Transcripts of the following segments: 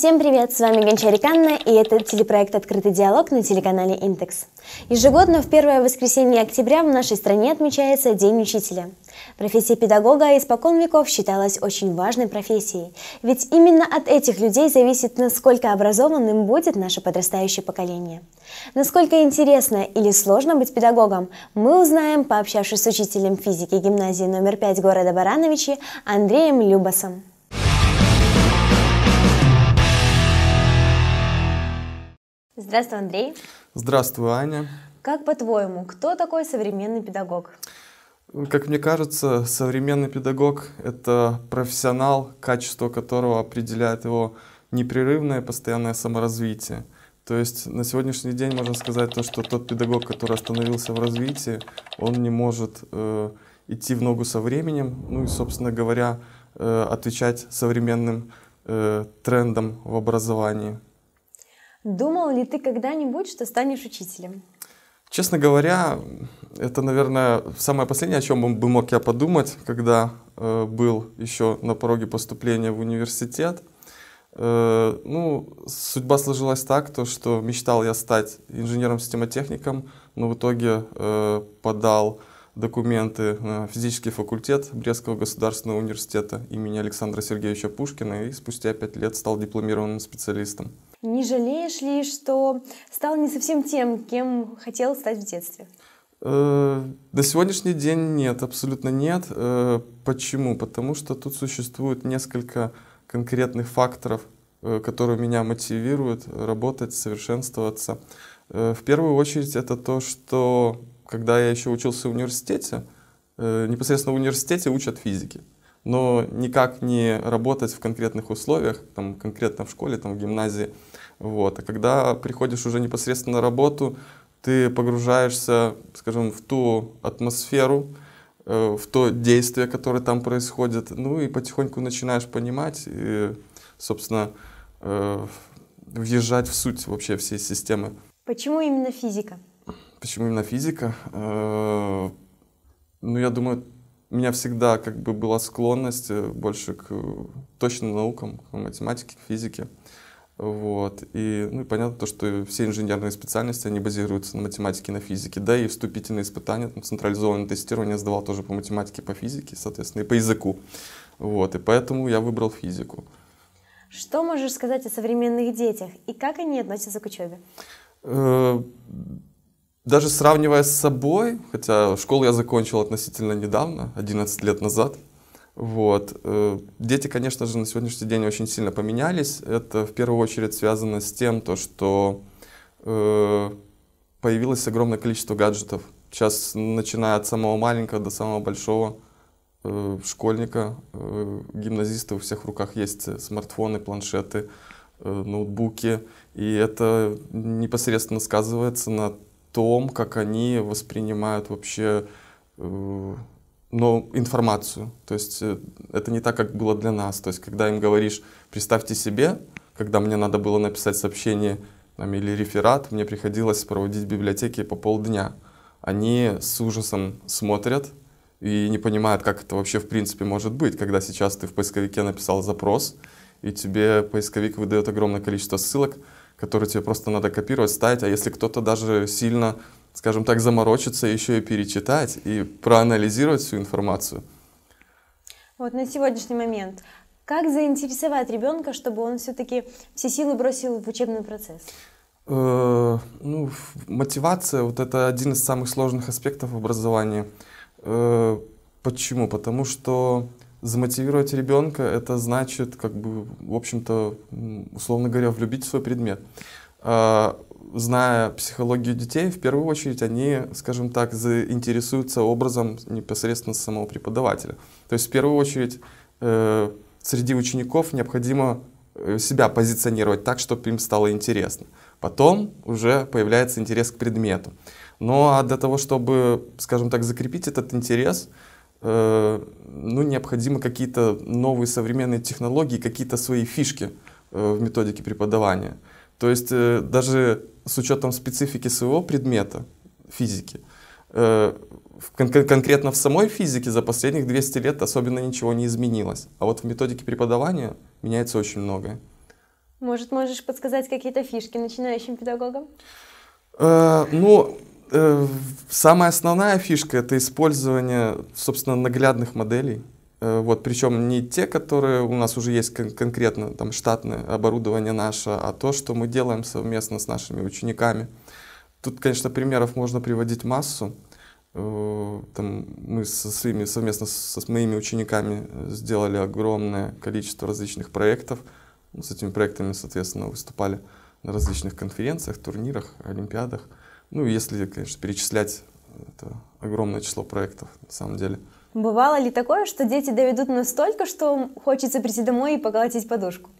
Всем привет, с вами Гончарик Анна, и это телепроект «Открытый диалог» на телеканале «Интекс». Ежегодно в первое воскресенье октября в нашей стране отмечается День учителя. Профессия педагога испокон веков считалась очень важной профессией, ведь именно от этих людей зависит, насколько образованным будет наше подрастающее поколение. Насколько интересно или сложно быть педагогом, мы узнаем, пообщавшись с учителем физики гимназии номер 5 города Барановичи Андреем Любасом. Здравствуй, Андрей. Здравствуй, Аня. Как по-твоему, кто такой современный педагог? Как мне кажется, современный педагог — это профессионал, качество которого определяет его непрерывное постоянное саморазвитие. То есть на сегодняшний день можно сказать то, что тот педагог, который остановился в развитии, он не может э, идти в ногу со временем, ну и, собственно говоря, э, отвечать современным э, трендам в образовании. Думал ли ты когда-нибудь, что станешь учителем? Честно говоря, это, наверное, самое последнее, о чем бы мог я подумать, когда э, был еще на пороге поступления в университет. Э, ну, судьба сложилась так, то, что мечтал я стать инженером-системотехником, но в итоге э, подал документы на физический факультет Брестского государственного университета имени Александра Сергеевича Пушкина и спустя пять лет стал дипломированным специалистом. Не жалеешь ли, что стал не совсем тем, кем хотел стать в детстве? Э, на сегодняшний день нет, абсолютно нет. Э, почему? Потому что тут существует несколько конкретных факторов, э, которые меня мотивируют работать, совершенствоваться. Э, в первую очередь это то, что когда я еще учился в университете, э, непосредственно в университете учат физики, но никак не работать в конкретных условиях, там, конкретно в школе, там, в гимназии. Вот. А когда приходишь уже непосредственно на работу, ты погружаешься, скажем, в ту атмосферу, э, в то действие, которое там происходит, ну и потихоньку начинаешь понимать и, собственно, э, въезжать в суть вообще всей системы. Почему именно физика? Почему именно физика? Э, ну, я думаю, у меня всегда как бы была склонность э, больше к э, точным наукам, к математике, к физике. Вот. И ну, понятно то, что все инженерные специальности, они базируются на математике на физике. Да, и вступительные испытания, там, централизованное тестирование я сдавал тоже по математике, по физике, соответственно, и по языку. Вот. И поэтому я выбрал физику. Что можешь сказать о современных детях и как они относятся к учебе? даже сравнивая с собой, хотя школу я закончил относительно недавно, 11 лет назад, вот. Э, дети, конечно же, на сегодняшний день очень сильно поменялись. Это в первую очередь связано с тем, то, что э, появилось огромное количество гаджетов. Сейчас, начиная от самого маленького до самого большого э, школьника, гимназиста, у всех в руках есть смартфоны, планшеты, ноутбуки. И это непосредственно сказывается на том, как они воспринимают вообще э, но ну, информацию. То есть э, это не так, как было для нас. То есть когда им говоришь, представьте себе, когда мне надо было написать сообщение там, или реферат, мне приходилось проводить в библиотеке по полдня. Они с ужасом смотрят и не понимают, как это вообще в принципе может быть, когда сейчас ты в поисковике написал запрос, и тебе поисковик выдает огромное количество ссылок, которые тебе просто надо копировать, ставить, а если кто-то даже сильно, скажем так, заморочится, еще и перечитать и проанализировать всю информацию. Вот на сегодняшний момент как заинтересовать ребенка, чтобы он все-таки все силы бросил в учебный процесс? Э, ну, мотивация вот это один из самых сложных аспектов образования. Э, почему? Потому что Замотивировать ребенка – это значит, как бы, в общем-то, условно говоря, влюбить в свой предмет. А, зная психологию детей, в первую очередь они, скажем так, заинтересуются образом непосредственно самого преподавателя. То есть, в первую очередь, э, среди учеников необходимо э, себя позиционировать так, чтобы им стало интересно. Потом уже появляется интерес к предмету. Но ну, а для того, чтобы, скажем так, закрепить этот интерес – Э, ну, необходимы какие-то новые современные технологии, какие-то свои фишки э, в методике преподавания. То есть э, даже с учетом специфики своего предмета физики, конкретно в самой физике за последних 200 лет особенно ничего не изменилось. А вот в методике преподавания меняется очень многое. Может, можешь подсказать какие-то фишки начинающим педагогам? Э, ну, Э, самая основная фишка это использование, собственно, наглядных моделей. Э, вот, причем не те, которые у нас уже есть кон- конкретно, там, штатное оборудование наше, а то, что мы делаем совместно с нашими учениками. Тут, конечно, примеров можно приводить массу. Э, там мы со своими, совместно со, с моими учениками сделали огромное количество различных проектов. С этими проектами, соответственно, выступали на различных конференциях, турнирах, олимпиадах – ну, если, конечно, перечислять, это огромное число проектов, на самом деле. Бывало ли такое, что дети доведут настолько, что хочется прийти домой и поколотить подушку?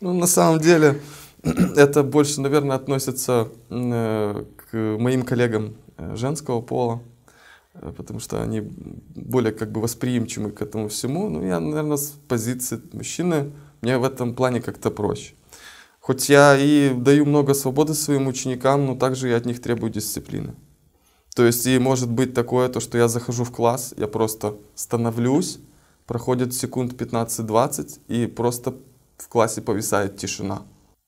Ну, на самом деле, это больше, наверное, относится э, к моим коллегам э, женского пола, э, потому что они более как бы восприимчивы к этому всему. Ну, я, наверное, с позиции мужчины, мне в этом плане как-то проще. Хоть я и даю много свободы своим ученикам, но также я от них требую дисциплины. То есть и может быть такое, то, что я захожу в класс, я просто становлюсь, проходит секунд 15-20, и просто в классе повисает тишина.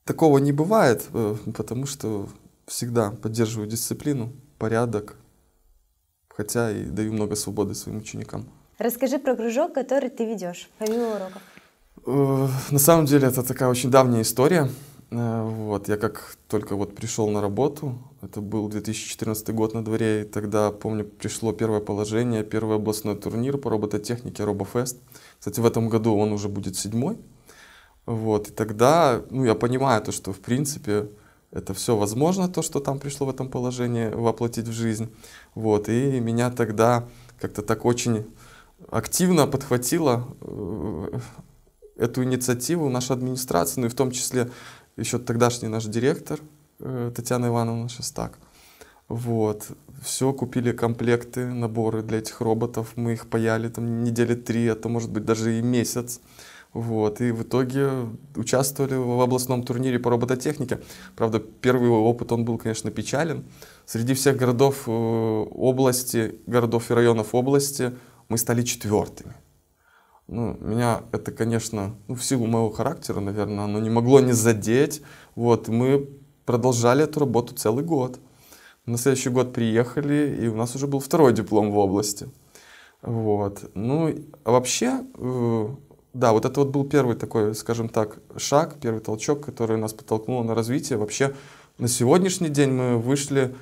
Такого не бывает, э, потому что всегда поддерживаю дисциплину, порядок, хотя и даю много свободы своим ученикам. Расскажи про кружок, который ты ведешь, помимо уроков. Э, на самом деле это такая очень давняя история. Э, вот, я как только вот пришел на работу, это был 2014 год на дворе, и тогда, помню, пришло первое положение, первый областной турнир по робототехнике Робофест. Кстати, в этом году он уже будет седьмой. Вот, и тогда, ну, я понимаю то, что, в принципе, это все возможно, то, что там пришло в этом положении, воплотить в жизнь. Вот, и меня тогда как-то так очень активно подхватило э, эту инициативу наша администрация, ну и в том числе еще тогдашний наш директор э, Татьяна Ивановна Шестак. Вот, все, купили комплекты, наборы для этих роботов, мы их паяли там недели три, а то может быть даже и месяц. Вот, и в итоге участвовали в областном турнире по робототехнике. Правда, первый опыт, он был, конечно, печален. Среди всех городов э, области, городов и районов области мы стали четвертыми ну, меня это, конечно, ну, в силу моего характера, наверное, оно не могло не задеть. Вот, мы продолжали эту работу целый год. На следующий год приехали, и у нас уже был второй диплом в области. Вот. Ну, а вообще, э, да, вот это вот был первый такой, скажем так, шаг, первый толчок, который нас подтолкнул на развитие. Вообще, на сегодняшний день мы вышли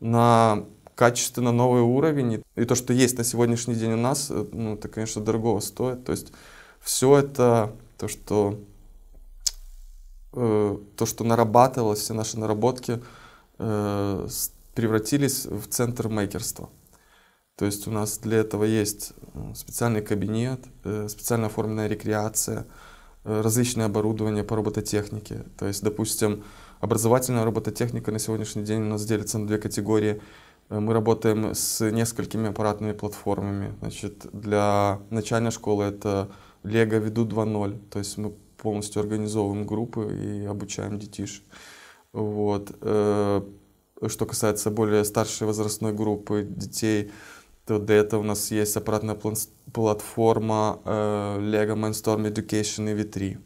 на качественно новый уровень. И то, что есть на сегодняшний день у нас, э, ну, это, конечно, дорого стоит. То есть все это то, что э, то, что нарабатывалось, все наши наработки э, превратились в центр мейкерства. То есть у нас для этого есть э, специальный кабинет, э, специально оформленная рекреация, э, различные оборудования по робототехнике. То есть, допустим, образовательная робототехника на сегодняшний день у нас делится на две категории – Э, мы работаем с несколькими аппаратными платформами. Значит, для начальной школы это Lego Веду 2.0, то есть мы полностью организовываем группы и обучаем детишек. Вот. Э, что касается более старшей возрастной группы детей, то для этого у нас есть аппаратная платформа э, Lego Mindstorm Education EV3.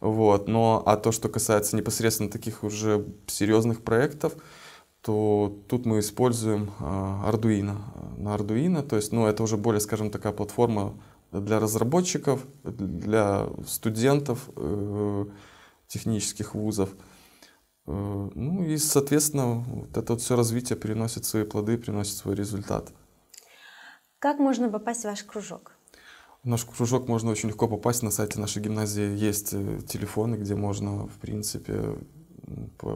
Вот. Но а то, что касается непосредственно таких уже серьезных проектов, то тут мы используем а, Arduino. На Arduino, то есть, ну, это уже более, скажем, такая платформа для разработчиков, для студентов э, технических вузов. Э, ну и, соответственно, вот это вот все развитие приносит свои плоды, приносит свой результат. Как можно попасть в ваш кружок? В наш кружок можно очень легко попасть. На сайте нашей гимназии есть э, телефоны, где можно, в принципе,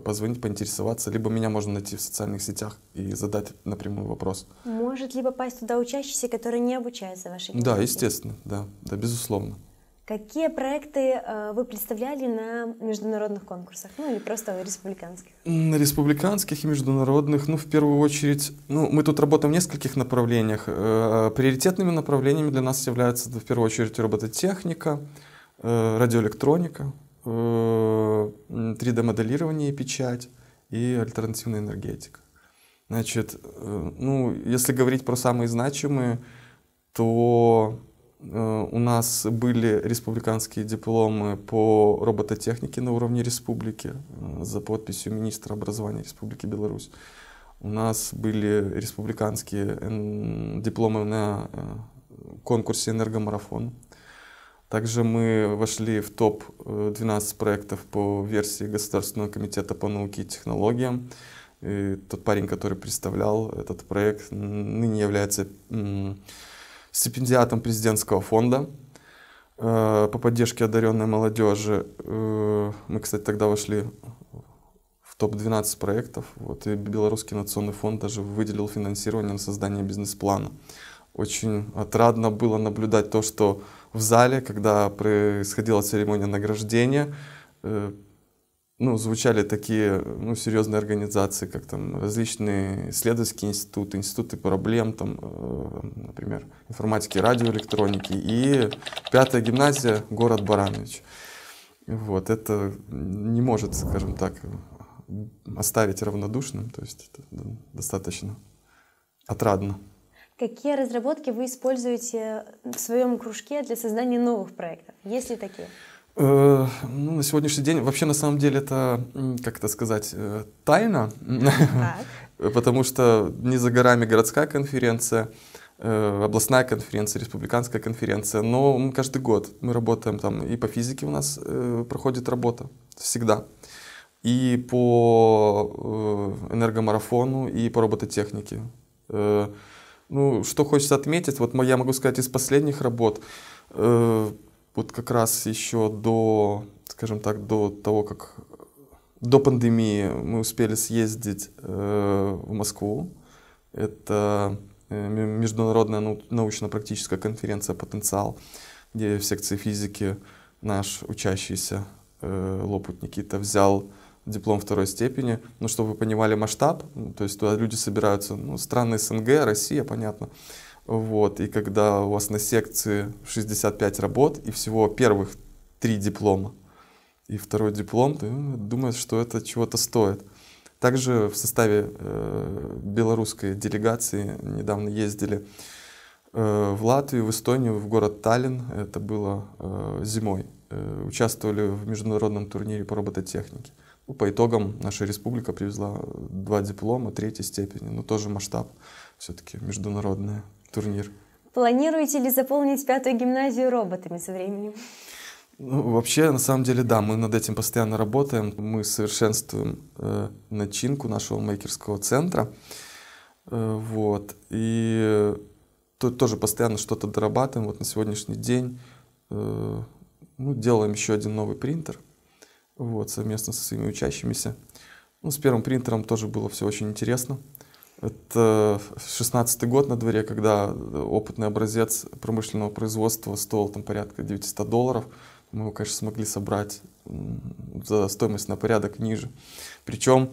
позвонить, поинтересоваться, либо меня можно найти в социальных сетях и задать напрямую вопрос. Может ли попасть туда учащийся, который не обучается в вашей гимназии? Да, естественно, да, да, безусловно. Какие проекты э, вы представляли на международных конкурсах, ну или просто республиканских? На республиканских и международных, ну в первую очередь, ну мы тут работаем в нескольких направлениях. Э, приоритетными направлениями для нас являются в первую очередь робототехника, э, радиоэлектроника, 3D-моделирование э, и печать и альтернативная энергетика. Значит, э, ну, если говорить про самые значимые, то э, у нас были республиканские дипломы по робототехнике на уровне республики за подписью министра образования Республики Беларусь. У нас были республиканские дипломы на конкурсе «Энергомарафон» Также мы вошли в топ-12 э, проектов по версии Государственного комитета по науке и технологиям. И тот парень, который представлял этот проект, ныне является стипендиатом президентского фонда э, по поддержке одаренной молодежи. Э, мы, кстати, тогда вошли в топ-12 проектов. Вот, и Белорусский национальный фонд даже выделил финансирование на создание бизнес-плана. Очень отрадно было наблюдать то, что в зале, когда происходила церемония награждения, э, ну, звучали такие ну, серьезные организации, как там различные исследовательские институты, институты проблем, там, э, например, информатики, радиоэлектроники и пятая гимназия город Баранович. Вот, это не может, скажем так, оставить равнодушным, то есть это ну, достаточно отрадно. Какие разработки вы используете в своем кружке для создания новых проектов? Есть ли такие? Э, ну, на сегодняшний день вообще на самом деле это, как это сказать, э, тайна, потому что не за горами городская конференция, э, областная конференция, республиканская конференция, но каждый год мы работаем там, и по физике у нас проходит работа всегда, и по энергомарафону, и по робототехнике. Ну, что хочется отметить, вот я могу сказать из последних работ, э, вот как раз еще до, скажем так, до того, как до пандемии мы успели съездить э, в Москву. Это э, международная научно-практическая конференция «Потенциал», где в секции физики наш учащийся э, Лопут Никита взял диплом второй степени. но ну, чтобы вы понимали масштаб, ну, то есть туда люди собираются, ну, страны СНГ, Россия, понятно. Вот, и когда у вас на секции 65 работ и всего первых три диплома, и второй диплом, ты ну, думаешь, что это чего-то стоит. Также в составе э, белорусской делегации недавно ездили э, в Латвию, в Эстонию, в город Таллин. Это было э, зимой. Э, участвовали в международном турнире по робототехнике. Э, по итогам наша республика привезла два диплома третьей степени, но тоже масштаб все-таки международный турнир. Планируете ли заполнить пятую гимназию роботами со временем? Ну, вообще, на самом деле, да, мы над этим постоянно работаем. Мы совершенствуем э, начинку нашего мейкерского центра. Э, вот. И тут тоже постоянно что-то дорабатываем. Вот на сегодняшний день э, ну, делаем еще один новый принтер вот, совместно со своими учащимися. Ну, с первым принтером тоже было все очень интересно. Это 16-й год на дворе, когда опытный образец промышленного производства стоил там порядка 900 долларов. Мы его, конечно, смогли собрать за стоимость на порядок ниже. Причем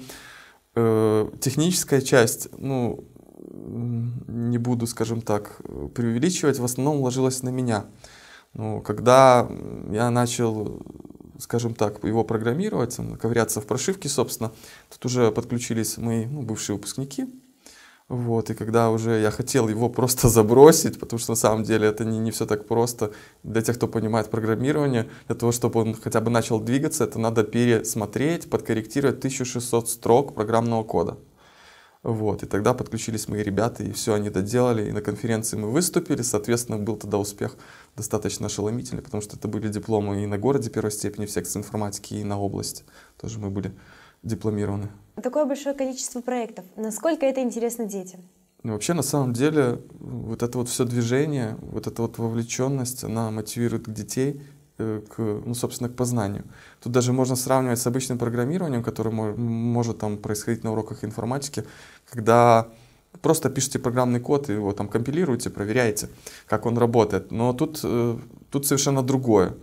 э, техническая часть, ну, не буду, скажем так, преувеличивать, в основном ложилась на меня. Ну, когда я начал скажем так, его программировать, ковыряться в прошивке, собственно. Тут уже подключились мои ну, бывшие выпускники. Вот, и когда уже я хотел его просто забросить, потому что на самом деле это не, не все так просто. Для тех, кто понимает программирование, для того, чтобы он хотя бы начал двигаться, это надо пересмотреть, подкорректировать 1600 строк программного кода. Вот, и тогда подключились мои ребята, и все они доделали, и на конференции мы выступили, соответственно, был тогда успех достаточно ошеломительный, потому что это были дипломы и на городе первой степени в секции информатики, и на области. Тоже мы были дипломированы. Такое большое количество проектов. Насколько это интересно детям? И ну, вообще, на самом деле, вот это вот все движение, вот эта вот вовлеченность, она мотивирует детей э, к, ну, собственно, к познанию. Тут даже можно сравнивать с обычным программированием, которое может там происходить на уроках информатики, когда просто пишете программный код и его там компилируете, проверяете, как он работает. Но тут, э, тут совершенно другое.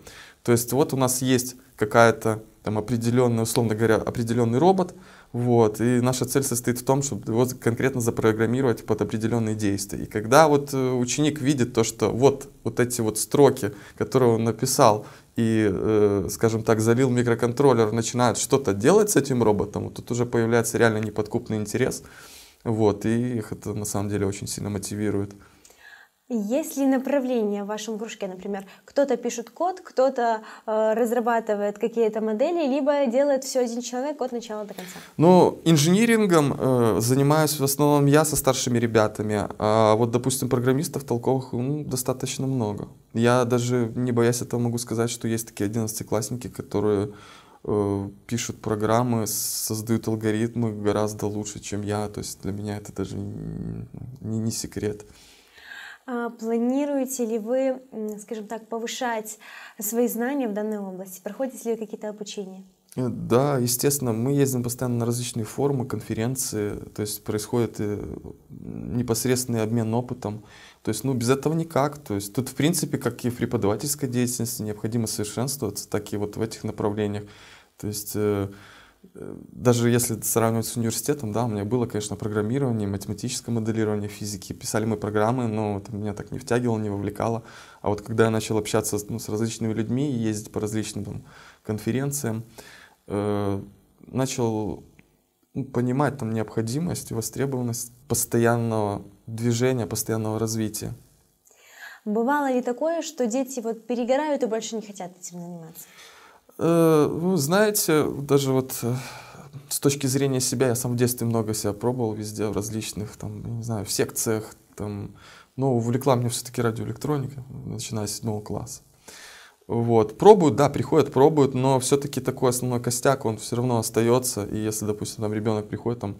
То есть вот у нас есть какая-то там определенная, условно говоря, определенный робот, вот, и наша цель состоит в том, чтобы его конкретно запрограммировать под определенные действия. И когда вот э, ученик видит то, что вот, вот эти вот строки, которые он написал, и, э, скажем так, залил микроконтроллер, начинает что-то делать с этим роботом, вот тут уже появляется реально неподкупный интерес, вот, и их это на самом деле очень сильно мотивирует. Есть ли направление в вашем кружке, например, кто-то пишет код, кто-то э, разрабатывает какие-то модели, либо делает все один человек от начала до конца? Ну, инжинирингом э, занимаюсь в основном я со старшими ребятами, а вот, допустим, программистов толковых ну, достаточно много. Я даже, не боясь этого, могу сказать, что есть такие одиннадцатиклассники, которые Э, пишут программы, создают алгоритмы гораздо лучше, чем я. То есть для меня это даже не, не секрет. А планируете ли вы, скажем так, повышать свои знания в данной области? Проходите ли вы какие-то обучения? Э, да, естественно, мы ездим постоянно на различные форумы, конференции, то есть происходит э, непосредственный обмен опытом. То есть, ну, без этого никак. То есть, тут, в принципе, как и в преподавательской деятельности необходимо совершенствоваться, так и вот в этих направлениях. То есть, э, э даже если сравнивать с университетом, да, у меня было, конечно, программирование, математическое моделирование физики. Писали мы программы, но это меня так не втягивало, не вовлекало. А вот когда я начал общаться ну, с различными людьми, и ездить по различным там, конференциям, э, начал ну, понимать там необходимость и востребованность постоянного движения, постоянного развития. Бывало ли такое, что дети вот перегорают и больше не хотят этим заниматься? Э, ну, знаете, даже вот э, с точки зрения себя, я сам в детстве много себя пробовал везде, в различных, там, не знаю, в секциях, там, но увлекла меня все-таки радиоэлектроника, начиная с седьмого класса. Вот. Пробуют, да, приходят, пробуют, но все-таки такой основной костяк, он все равно остается. И если, допустим, там ребенок приходит там,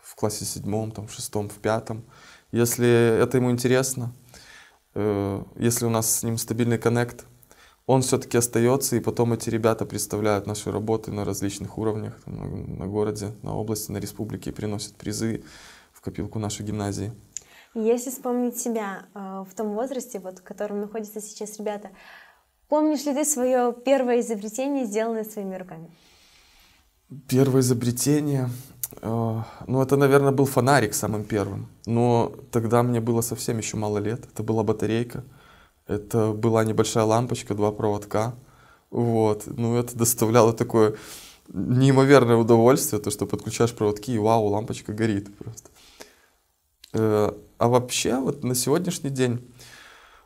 в классе седьмом, там, в шестом, в пятом, если это ему интересно, э, если у нас с ним стабильный коннект, он все-таки остается, и потом эти ребята представляют наши работы на различных уровнях, там, на, на городе, на области, на республике, и приносят призы в копилку нашей гимназии. Если вспомнить себя э, в том возрасте, вот, в котором находятся сейчас ребята, Помнишь ли ты свое первое изобретение, сделанное своими руками? Первое изобретение... Э, ну, это, наверное, был фонарик самым первым. Но тогда мне было совсем еще мало лет. Это была батарейка. Это была небольшая лампочка, два проводка. Вот. Ну, это доставляло такое неимоверное удовольствие, то, что подключаешь проводки, и вау, лампочка горит просто. Э, а вообще, вот на сегодняшний день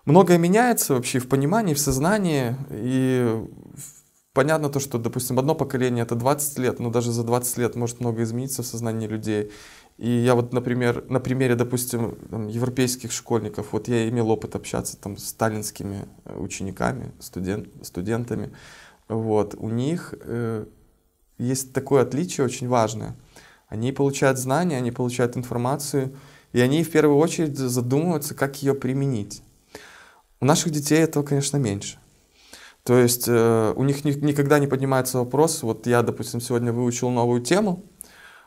многое меняется вообще в понимании, в сознании, и понятно то, что, допустим, одно поколение — это 20 лет, но даже за 20 лет может много измениться в сознании людей. И я вот, например, на примере, допустим, там, европейских школьников, вот я имел опыт общаться там с сталинскими э, учениками, студент, студентами, вот, у них э, есть такое отличие очень важное. Они получают знания, они получают информацию, и они в первую очередь задумываются, как ее применить. У наших детей этого, конечно, меньше. То есть э, у них ни, никогда не поднимается вопрос, вот я, допустим, сегодня выучил новую тему,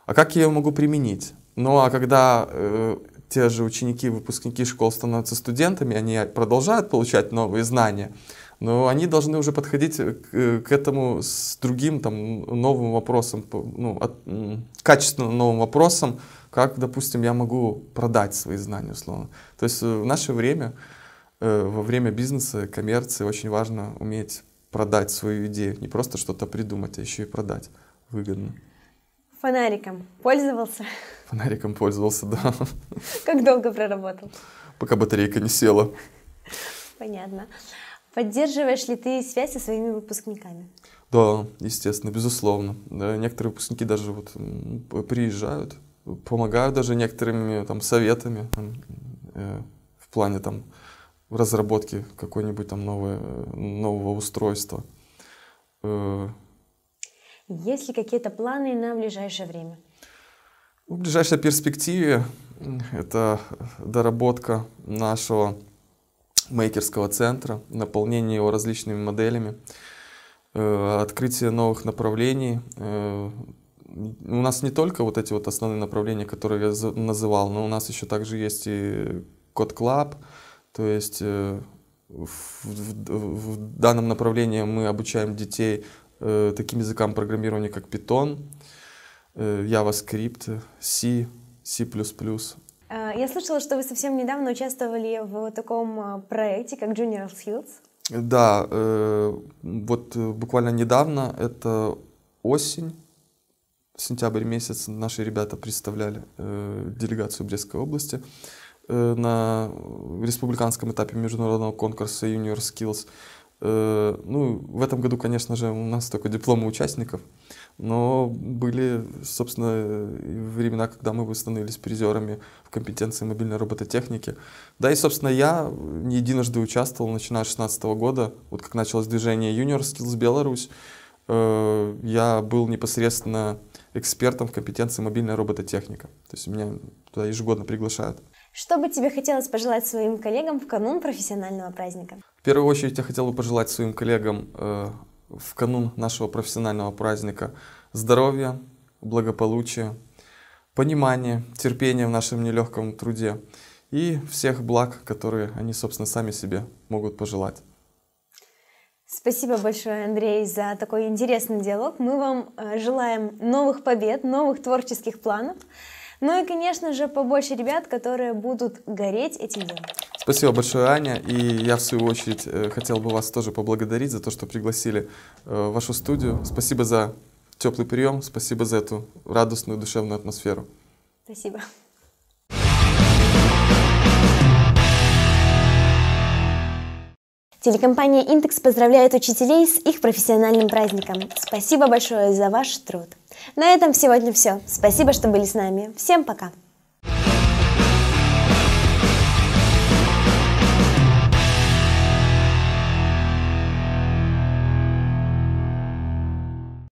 а как я ее могу применить? Ну а когда э, те же ученики, выпускники школ становятся студентами, они продолжают получать новые знания, но они должны уже подходить э, к, э, к этому с другим там, новым вопросом, ну, от, качественно новым вопросом, как, допустим, я могу продать свои знания условно. То есть э, в наше время Э, во время бизнеса, коммерции очень важно уметь продать свою идею. Не просто что-то придумать, а еще и продать выгодно. Фонариком пользовался? Фонариком пользовался, да. Как долго проработал? Пока батарейка не села. Понятно. Поддерживаешь ли ты связь со своими выпускниками? Да, естественно, безусловно. Да, некоторые выпускники даже вот приезжают, помогают даже некоторыми там советами э, в плане там в разработке какой-нибудь там новое, нового устройства. Э, есть ли какие-то планы на ближайшее время? Ну, в ближайшей перспективе это доработка нашего мейкерского центра, наполнение его различными моделями, э, открытие новых направлений. Э, у нас не только вот эти вот основные направления, которые я называл, но у нас еще также есть и Код Клаб, то есть э, в, в, в данном направлении мы обучаем детей э, таким языкам программирования, как Python, э, JavaScript, C, C++. А, я слышала, что вы совсем недавно участвовали в таком а, проекте, как Junior Skills. Да, э, вот буквально недавно, это осень, сентябрь месяц, наши ребята представляли делегацию Брестской области. Э, на республиканском этапе международного конкурса Junior Skills. Э, ну, в этом году, конечно же, у нас только дипломы участников, но были, собственно, времена, когда мы становились призерами в компетенции мобильной робототехники. Да и, собственно, я не единожды участвовал, начиная с 2016 года, вот как началось движение Junior Skills Беларусь, э, я был непосредственно экспертом в компетенции мобильная робототехника. То есть меня туда ежегодно приглашают. Что бы тебе хотелось пожелать своим коллегам в канун профессионального праздника? В первую очередь я хотел бы пожелать своим коллегам э, в канун нашего профессионального праздника здоровья, благополучия, понимания, терпения в нашем нелегком труде и всех благ, которые они, собственно, сами себе могут пожелать. Спасибо большое, Андрей, за такой интересный диалог. Мы вам э, желаем новых побед, новых творческих планов. Ну и, конечно же, побольше ребят, которые будут гореть этим делом. Спасибо большое, Аня. И я, в свою очередь, э, хотел бы вас тоже поблагодарить за то, что пригласили э, в вашу студию. Спасибо за теплый прием, спасибо за эту радостную душевную атмосферу. Спасибо. Телекомпания «Интекс» поздравляет учителей с их профессиональным праздником. Спасибо большое за ваш труд. На этом сегодня все. Спасибо, что были с нами. Всем пока!